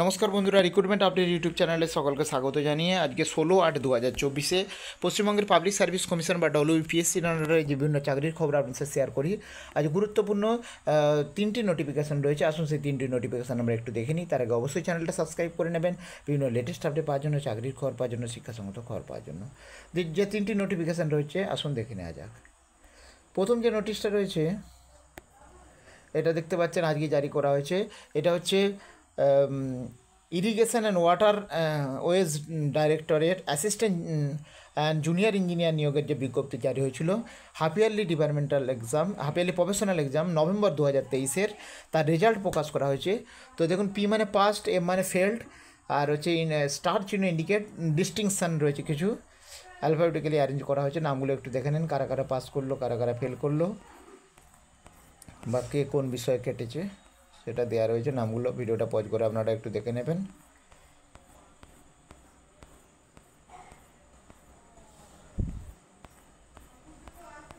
নমস্কার বন্ধুরা recruitment update YouTube চ্যানেলে সকলকে স্বাগত জানিয়ে আজকে ষোলো আট দু হাজার চব্বিশে পশ্চিমবঙ্গের পাবলিক সার্ভিস কমিশন বা ডব্লিউপিএসসির আন্ডারে বিভিন্ন চাকরির খবর সাথে শেয়ার করি আজ গুরুত্বপূর্ণ তিনটি নোটিফিকেশান রয়েছে আসুন সেই তিনটি নোটিফিকেশন আমরা একটু দেখে নিই তার আগে অবশ্যই চ্যানেলটা সাবস্ক্রাইব করে নেবেন বিভিন্ন লেটেস্ট আপডেট পাওয়ার জন্য চাকরির খবর পাওয়ার জন্য শিক্ষাসঙ্গত খবর পাওয়ার জন্য যে তিনটি নোটিফিকেশান রয়েছে আসুন দেখে নেওয়া যাক প্রথম যে নোটিশটা রয়েছে এটা দেখতে পাচ্ছেন আজকে জারি করা হয়েছে এটা হচ্ছে irrigation and waterways directorate assistant and junior engineer নিয়োগের যে বিজ্ঞপ্তি জারি হয়েছিল half yearly departmental exam half yearly professional exam November দু হাজার তেইশের তার রেজাল্ট প্রকাশ করা হয়েছে তো দেখুন পি মানে পাস্ট এম মানে ফেল্ড আর হচ্ছে ইন স্টার uh, চিহ্ন ইন্ডিকেট ডিস্টিংশন রয়েছে কিছু অ্যালফাবেটিক্যালি অ্যারেঞ্জ করা হয়েছে নামগুলো একটু দেখে নিন কারা কারা পাস করলো কারা কারা ফেল করলো বা কে কোন বিষয়ে কেটেছে সেটা দেওয়া রয়েছে নামগুলো ভিডিওটা পজ করে আপনারা একটু দেখে নেবেন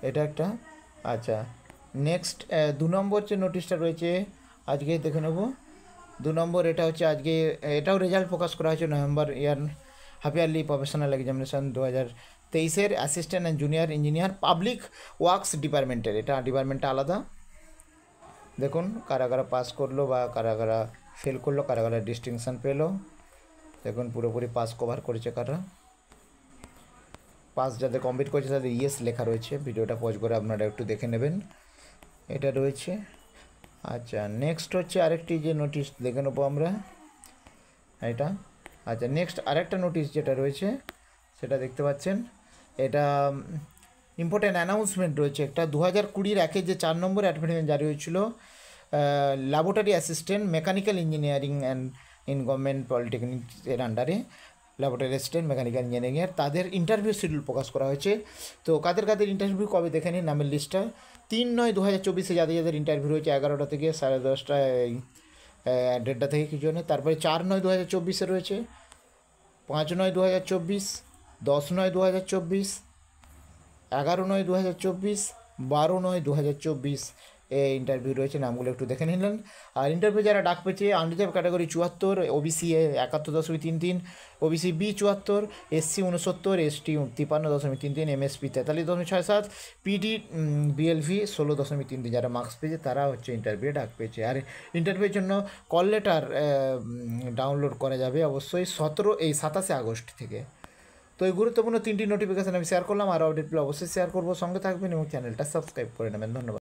এটা একটা আচ্ছা নেক্সট দু নম্বর যে নোটিশটা রয়েছে আজকে দেখে নেব দু নম্বর এটা হচ্ছে আজকে এটাও রেজাল্ট প্রকাশ করা হয়েছে November year half yearly professional examination দু হাজার তেইশের assistant and junior engineer public works ডিপার্টমেন্টের এটা ডিপার্টমেন্টটা আলাদা দেখুন কারা কারা পাস করলো বা কারা কারা ফেল করলো কারা কারা ডিস্টিংশান পেলো দেখুন পুরোপুরি পাস কভার করেছে কারা পাস যাদের কমপ্লিট করেছে তাদের ইয়েস লেখা রয়েছে ভিডিওটা পজ করে আপনারা একটু দেখে নেবেন এটা রয়েছে আচ্ছা নেক্সট হচ্ছে আরেকটি যে নোটিশ দেখে নেবো আমরা এটা আচ্ছা নেক্সট আরেকটা নোটিশ যেটা রয়েছে সেটা দেখতে পাচ্ছেন এটা ইম্পর্ট্যান্ট অ্যানাউন্সমেন্ট রয়েছে একটা দু হাজার কুড়ির একে যে চার নম্বর অ্যাডভার্টাইজমেন্ট জারি হয়েছিল laboratory assistant mechanical engineering and in government পলিটেকনিক্সের আন্ডারে ল্যাবরেটরি অ্যাসিস্ট্যান্ট মেকানিক্যাল ইঞ্জিনিয়ারিংয়ের তাদের ইন্টারভিউ শিডিউল প্রকাশ করা হয়েছে তো কাদের কাদের ইন্টারভিউ কবে দেখে নিন নামের লিস্টটা তিন নয় দু হাজার চব্বিশে যাদের যাদের ইন্টারভিউ রয়েছে এগারোটা থেকে সাড়ে দশটা দেড়টা থেকে কিছু জনের তারপরে চার নয় দু হাজার চব্বিশে রয়েছে পাঁচ নয় দু হাজার চব্বিশ দশ নয় দু হাজার চব্বিশ এগারো নয় দু হাজার চব্বিশ বারো নয় দু হাজার চব্বিশ এই ইন্টারভিউ রয়েছে নামগুলো একটু দেখে নিলেন আর ইন্টারভিউ যারা ডাক পেয়েছে আনরিজার্ভ ক্যাটাগরি চুয়াত্তর ওবিসি এ একাত্তর দশমিক তিন তিন ওবিসি বি চুয়াত্তর এসসি উনসত্তর এসটি তিপান্ন দশমিক তিন তিন এমএসপি তেতাল্লিশ দশমিক ছয় সাত পিডি বিএলভি ষোলো দশমিক তিন তিন যারা মার্কস পেয়েছে তারা হচ্ছে ইন্টারভিউ ডাক পেয়েছে আর ইন্টারভিউর জন্য কল লেটার ডাউনলোড করা যাবে অবশ্যই সতেরো এই সাতাশে আগস্ট থেকে তো এই গুরুত্বপূর্ণ তিনটি নোটিফিকেশন আমি শেয়ার করলাম আর আপডেটগুলো অবশ্যই শেয়ার করবো সঙ্গে থাকবেন এবং চ্যানেলটা সাবস্ক্রাইব করে নেবেন ধন্যবাদ